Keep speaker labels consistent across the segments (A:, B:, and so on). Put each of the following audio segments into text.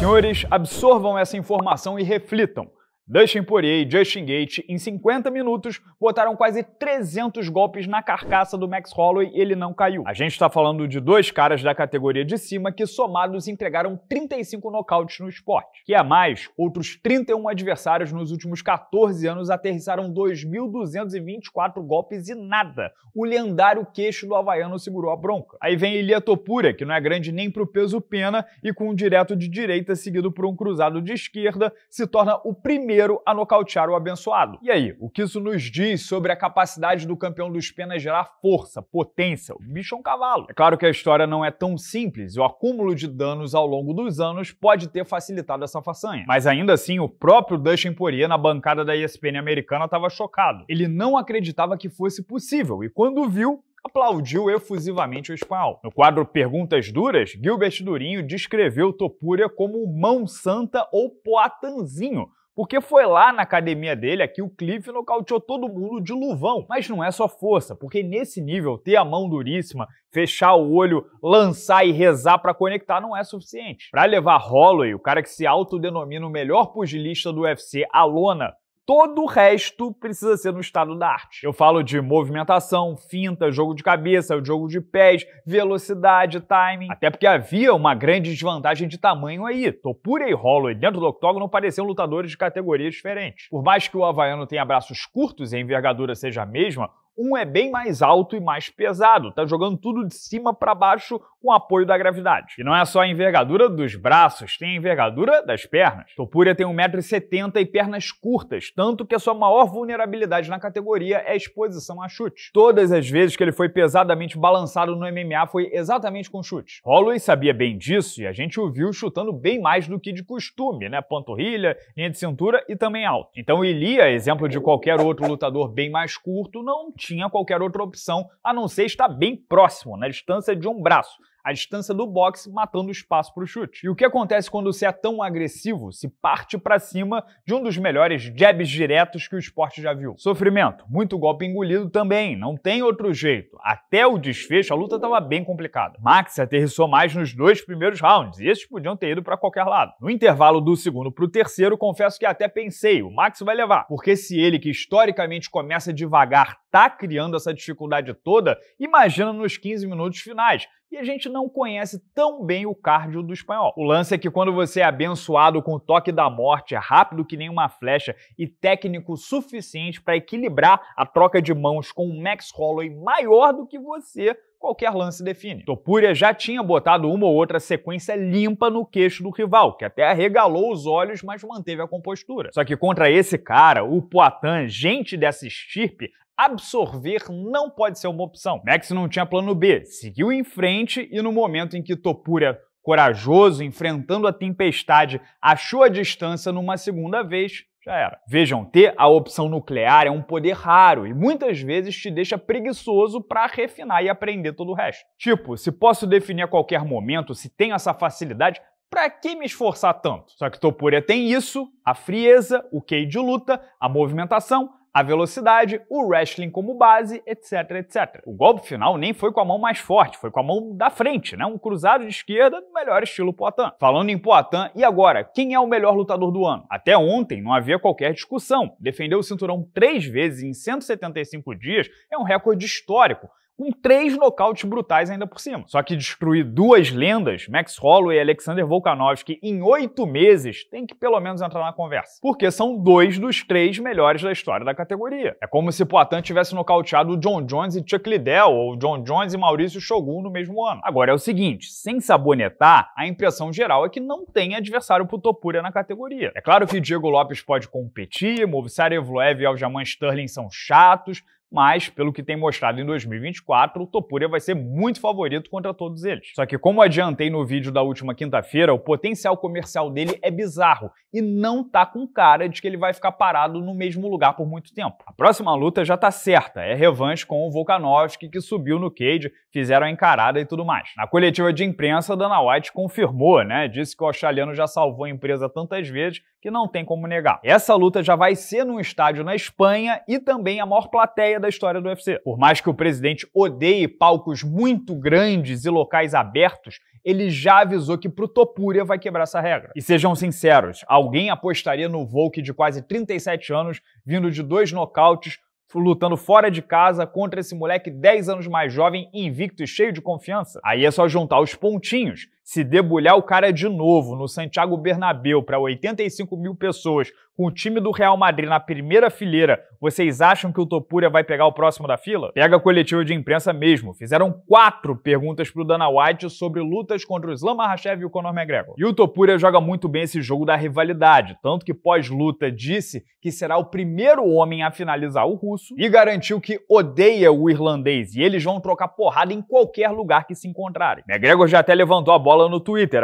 A: senhores, absorvam essa informação e reflitam. Dustin Poirier e Justin Gate, em 50 minutos, botaram quase 300 golpes na carcaça do Max Holloway e ele não caiu. A gente está falando de dois caras da categoria de cima que, somados, entregaram 35 nocautes no esporte. Que a mais, outros 31 adversários nos últimos 14 anos aterrissaram 2.224 golpes e nada. O lendário queixo do havaiano segurou a bronca. Aí vem Ilia Topura, que não é grande nem para o peso pena, e com um direto de direita seguido por um cruzado de esquerda, se torna o primeiro companheiro a nocautear o abençoado. E aí, o que isso nos diz sobre a capacidade do campeão dos penas gerar força, potência? O bicho é um cavalo. É claro que a história não é tão simples e o acúmulo de danos ao longo dos anos pode ter facilitado essa façanha. Mas ainda assim, o próprio Dustin Poirier na bancada da ESPN americana estava chocado. Ele não acreditava que fosse possível e quando viu, aplaudiu efusivamente o espanhol. No quadro Perguntas Duras, Gilbert Durinho descreveu Topuria como mão santa ou poatanzinho, porque foi lá na academia dele que o Cliff nocauteou todo mundo de luvão. Mas não é só força, porque nesse nível, ter a mão duríssima, fechar o olho, lançar e rezar para conectar não é suficiente. Para levar Holloway, o cara que se autodenomina o melhor pugilista do UFC, a lona, Todo o resto precisa ser no estado da arte. Eu falo de movimentação, finta, jogo de cabeça, jogo de pés, velocidade, timing. Até porque havia uma grande desvantagem de tamanho aí. Topura e Holloway dentro do octógono pareciam lutadores de categorias diferentes. Por mais que o havaiano tenha braços curtos e a envergadura seja a mesma, um é bem mais alto e mais pesado, tá jogando tudo de cima para baixo com apoio da gravidade. E não é só a envergadura dos braços, tem a envergadura das pernas. Topuria tem 1,70m e pernas curtas, tanto que a sua maior vulnerabilidade na categoria é a exposição a chute. Todas as vezes que ele foi pesadamente balançado no MMA foi exatamente com chute. Holloway sabia bem disso e a gente o viu chutando bem mais do que de costume, né? Panturrilha, linha de cintura e também alto. Então Ilia, exemplo de qualquer outro lutador bem mais curto, não tinha qualquer outra opção a não ser estar bem próximo, na distância de um braço, a distância do boxe matando espaço para o chute. E o que acontece quando você é tão agressivo? Se parte para cima de um dos melhores jabs diretos que o esporte já viu. Sofrimento, muito golpe engolido também, não tem outro jeito. Até o desfecho, a luta estava bem complicada. Max aterrissou mais nos dois primeiros rounds, e esses podiam ter ido para qualquer lado. No intervalo do segundo para o terceiro, confesso que até pensei, o Max vai levar, porque se ele, que historicamente começa devagar, está criando essa dificuldade toda, imagina nos 15 minutos finais. E a gente não conhece tão bem o cardio do espanhol. O lance é que quando você é abençoado com o toque da morte, é rápido que nem uma flecha e técnico suficiente para equilibrar a troca de mãos com um Max Holloway maior do que você, qualquer lance define. Topuria já tinha botado uma ou outra sequência limpa no queixo do rival, que até arregalou os olhos, mas manteve a compostura. Só que contra esse cara, o Poitin, gente dessa estirpe, absorver não pode ser uma opção. Max não tinha plano B, seguiu em frente e no momento em que Topuria corajoso, enfrentando a tempestade, achou a distância numa segunda vez, já era. Vejam, ter a opção nuclear é um poder raro e muitas vezes te deixa preguiçoso para refinar e aprender todo o resto. Tipo, se posso definir a qualquer momento, se tenho essa facilidade, para que me esforçar tanto? Só que Topuria tem isso, a frieza, o que de luta, a movimentação, a velocidade, o wrestling como base, etc, etc. O golpe final nem foi com a mão mais forte, foi com a mão da frente, né? Um cruzado de esquerda, melhor estilo Poitin. Falando em Poitin, e agora, quem é o melhor lutador do ano? Até ontem não havia qualquer discussão. Defendeu o cinturão três vezes em 175 dias é um recorde histórico com três nocautes brutais ainda por cima. Só que destruir duas lendas, Max Holloway e Alexander Volkanovski, em oito meses, tem que pelo menos entrar na conversa. Porque são dois dos três melhores da história da categoria. É como se Poitin tivesse nocauteado John Jones e Chuck Liddell, ou John Jones e Maurício Shogun no mesmo ano. Agora é o seguinte, sem sabonetar, a impressão geral é que não tem adversário pro Topuria na categoria. É claro que Diego Lopes pode competir, Movistar Evloev e Aljaman Sterling são chatos, mas pelo que tem mostrado em 2024, o Topuria vai ser muito favorito contra todos eles. Só que como adiantei no vídeo da última quinta-feira, o potencial comercial dele é bizarro e não tá com cara de que ele vai ficar parado no mesmo lugar por muito tempo. A próxima luta já tá certa, é revanche com o Volkanovski que subiu no cage, fizeram a encarada e tudo mais. Na coletiva de imprensa, Dana White confirmou, né, disse que o australiano já salvou a empresa tantas vezes que não tem como negar. Essa luta já vai ser num estádio na Espanha e também a maior plateia da história do UFC. Por mais que o presidente odeie palcos muito grandes e locais abertos, ele já avisou que pro Topuria vai quebrar essa regra. E sejam sinceros, alguém apostaria no Volk de quase 37 anos, vindo de dois nocautes, lutando fora de casa contra esse moleque 10 anos mais jovem, invicto e cheio de confiança? Aí é só juntar os pontinhos. Se debulhar o cara de novo no Santiago Bernabeu para 85 mil pessoas com o time do Real Madrid na primeira fileira, vocês acham que o Topuria vai pegar o próximo da fila? Pega a coletiva de imprensa mesmo. Fizeram quatro perguntas pro Dana White sobre lutas contra o Islam Makhachev e o Conor McGregor. E o Topuria joga muito bem esse jogo da rivalidade, tanto que pós-luta disse que será o primeiro homem a finalizar o russo e garantiu que odeia o irlandês e eles vão trocar porrada em qualquer lugar que se encontrarem. McGregor já até levantou a bola no Twitter,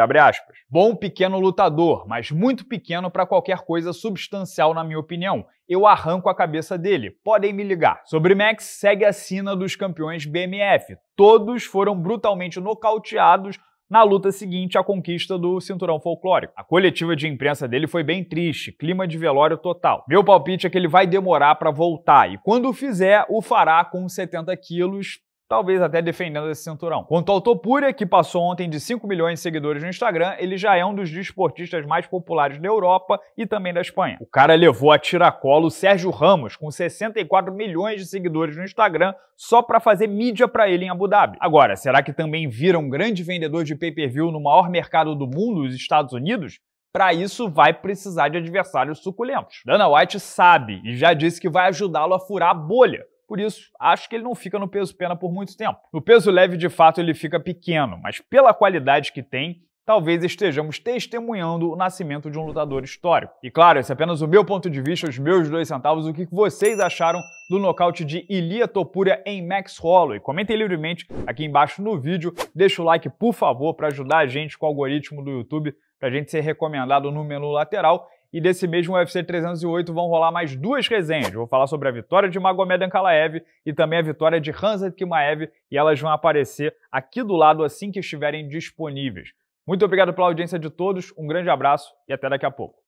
A: Bom pequeno lutador, mas muito pequeno para qualquer coisa sub substancial, na minha opinião. Eu arranco a cabeça dele. Podem me ligar. Sobre Max, segue a sina dos campeões BMF. Todos foram brutalmente nocauteados na luta seguinte à conquista do cinturão folclórico. A coletiva de imprensa dele foi bem triste, clima de velório total. Meu palpite é que ele vai demorar para voltar e quando fizer, o fará com 70 quilos talvez até defendendo esse cinturão. Quanto ao Topuria, que passou ontem de 5 milhões de seguidores no Instagram, ele já é um dos desportistas mais populares da Europa e também da Espanha. O cara levou a tiracolo o Sérgio Ramos, com 64 milhões de seguidores no Instagram, só para fazer mídia para ele em Abu Dhabi. Agora, será que também vira um grande vendedor de pay-per-view no maior mercado do mundo, os Estados Unidos? Para isso, vai precisar de adversários suculentos. Dana White sabe e já disse que vai ajudá-lo a furar a bolha por isso, acho que ele não fica no peso pena por muito tempo. No peso leve, de fato, ele fica pequeno, mas pela qualidade que tem, talvez estejamos testemunhando o nascimento de um lutador histórico. E claro, esse é apenas o meu ponto de vista, os meus dois centavos, o que vocês acharam do nocaute de Ilia Topuria em Max Holloway. Comentem livremente aqui embaixo no vídeo, deixa o like, por favor, para ajudar a gente com o algoritmo do YouTube, para a gente ser recomendado no menu lateral. E desse mesmo UFC 308 vão rolar mais duas resenhas. Vou falar sobre a vitória de Magomed Ankalaev e também a vitória de Hanzat Kimaev, e elas vão aparecer aqui do lado assim que estiverem disponíveis. Muito obrigado pela audiência de todos, um grande abraço e até daqui a pouco.